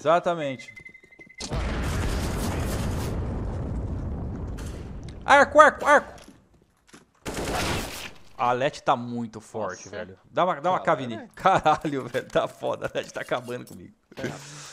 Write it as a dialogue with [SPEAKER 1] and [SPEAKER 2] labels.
[SPEAKER 1] Exatamente.
[SPEAKER 2] Arco, arco, arco.
[SPEAKER 1] A Let
[SPEAKER 3] tá muito forte, Nossa. velho. Dá uma, dá uma Caralho. Caralho, velho. Tá foda. A Let tá acabando comigo. É.